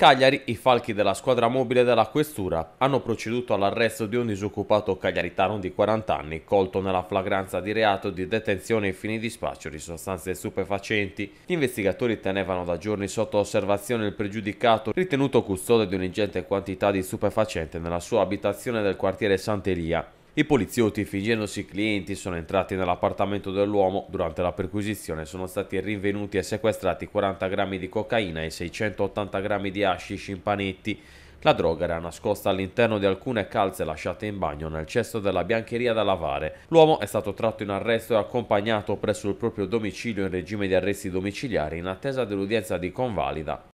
Cagliari, i falchi della squadra mobile della Questura hanno proceduto all'arresto di un disoccupato cagliaritano di 40 anni colto nella flagranza di reato di detenzione ai fini di spaccio di sostanze stupefacenti. Gli investigatori tenevano da giorni sotto osservazione il pregiudicato ritenuto custode di un'ingente quantità di stupefacente nella sua abitazione del quartiere Sant'Elia. I poliziotti, fingendosi clienti, sono entrati nell'appartamento dell'uomo. Durante la perquisizione sono stati rinvenuti e sequestrati 40 grammi di cocaina e 680 grammi di hashish in panetti. La droga era nascosta all'interno di alcune calze lasciate in bagno nel cesto della biancheria da lavare. L'uomo è stato tratto in arresto e accompagnato presso il proprio domicilio in regime di arresti domiciliari in attesa dell'udienza di convalida